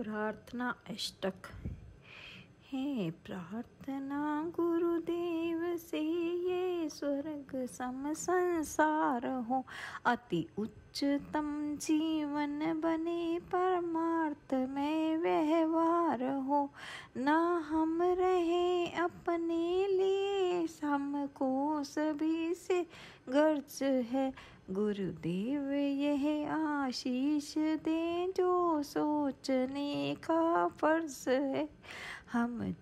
प्रार्थना अष्टक हे प्रार्थना गुरुदेव से ये स्वर्ग सम संसार हो अति उच्चतम जीवन बने परमार्थ में व्यवहार हो ना हम रहे अपने लिए हमको सभी से गर्ज है गुरुदेव यह आशीष दें जो सोचने का फर्ज है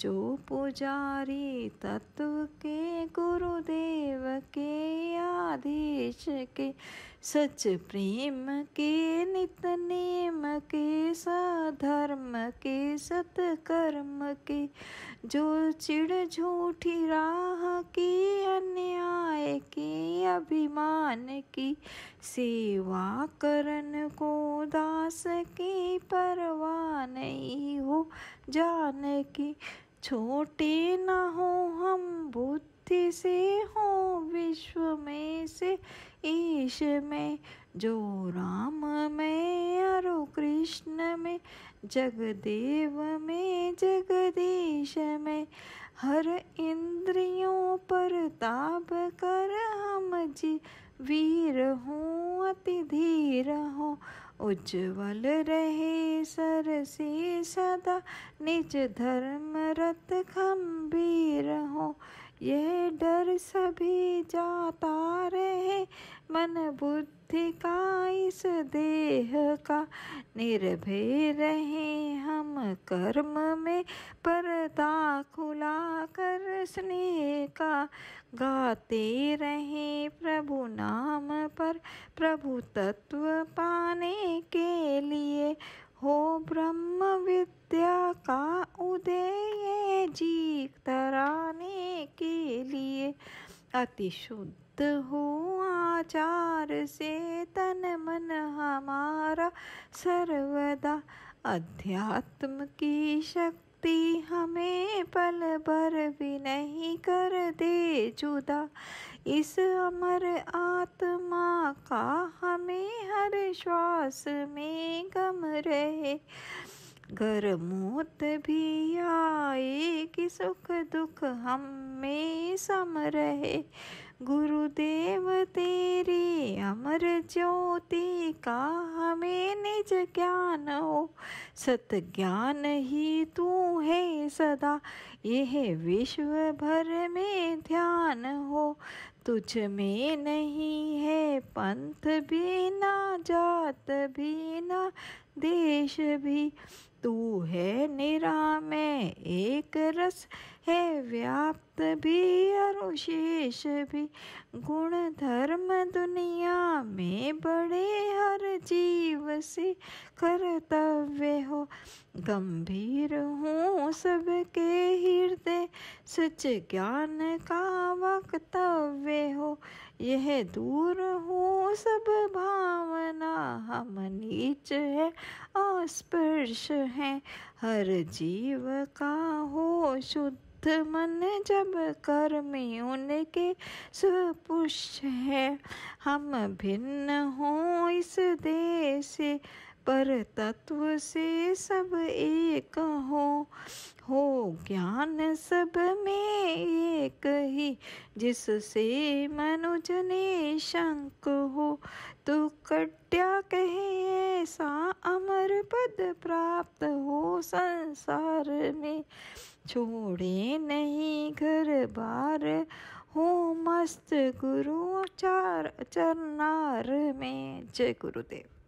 जो पुजारी तत्व के गुरुदेव के आदेश के सच प्रेम के नित नेम के सधर्म के सतकर्म के जो चिड़ झूठी राह की अन्याय की अभिमान की सेवा करन को दास की परवाह नहीं हो जान की छोटे ना हो हम बुद्धि से हो विश्व में से ईश में जो राम में और कृष्ण में जगदेव में जगदीश में हर इंद्रियों पर ताप कर हम जी वीर हूँ अति धीर हूँ उज्जवल रहे सर सरसी सदा निज धर्म रत खम्बीर हो यह डर सभी जाता रहे मन बुद्धि का इस देह का निर्भय रहे हम कर्म में पर्दा खुला कर स्नेह का गाते रहे प्रभु नाम पर प्रभु तत्व पाने के लिए हो ब्रह्म विद्या का उदय जी तराने के लिए अति शुद्ध हो समाचार से तन मन हमारा सर्वदा अध्यात्म की शक्ति हमें पल भर भी नहीं कर दे जुदा इस अमर आत्मा का हमें हर श्वास में गम रहे घर मौत भी आए कि सुख दुख हम में सम रहे गुरुदेव तेरी अमर ज्योति का हमें निज ज्ञान हो सत ज्ञान ही तू है सदा यह विश्व भर में ध्यान हो तुझ में नहीं है पंथ भी ना जात भी ना देश भी तू है में एक रस है व्याप्त भी अनुशेष भी गुण धर्म दुनिया में बड़े हर जीव से कर्तव्य हो गंभीर हूँ सबके हृदय सच ज्ञान का वक्तव्य हो यह दूर हो सब भावना हम नीच है अस्पर्श है हर जीव का हो शुद्ध मन जब कर्म उनके सुपुष है हम भिन्न हो इस देश पर तत्व से सब एक हो हो ज्ञान सब में एक ही जिससे मनुज ने शंक हो तो कट्या कहे ऐसा अमर पद प्राप्त हो संसार में छोड़े नहीं घर बार हो मस्त गुरु चार चरनार में जय गुरुदेव